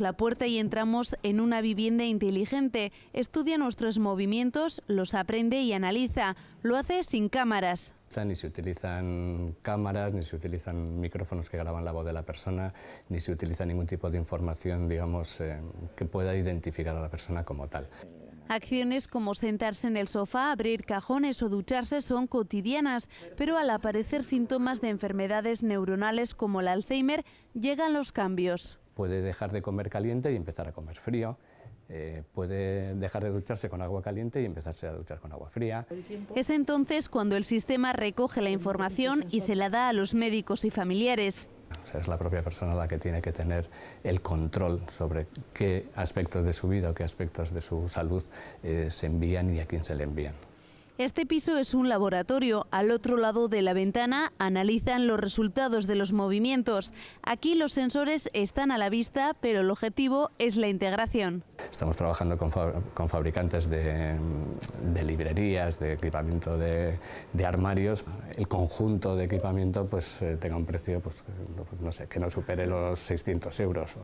la puerta y entramos en una vivienda inteligente. Estudia nuestros movimientos, los aprende y analiza. Lo hace sin cámaras. Ni se utilizan cámaras, ni se utilizan micrófonos que graban la voz de la persona, ni se utiliza ningún tipo de información, digamos, eh, que pueda identificar a la persona como tal. Acciones como sentarse en el sofá, abrir cajones o ducharse son cotidianas, pero al aparecer síntomas de enfermedades neuronales como el Alzheimer, llegan los cambios puede dejar de comer caliente y empezar a comer frío. Eh, puede dejar de ducharse con agua caliente y empezarse a duchar con agua fría. Es entonces cuando el sistema recoge la información y se la da a los médicos y familiares. es la propia persona la que tiene que tener el control sobre qué aspectos de su vida o qué aspectos de su salud eh, se envían y a quién se le envían. Este piso es un laboratorio. Al otro lado de la ventana analizan los resultados de los movimientos. Aquí los sensores están a la vista, pero el objetivo es la integración. Estamos trabajando con, fabricantes de, librerías, de equipamiento de, armarios. El conjunto de equipamiento pues, eh, tenga un precio pues, sé, que no supere los 600 euros.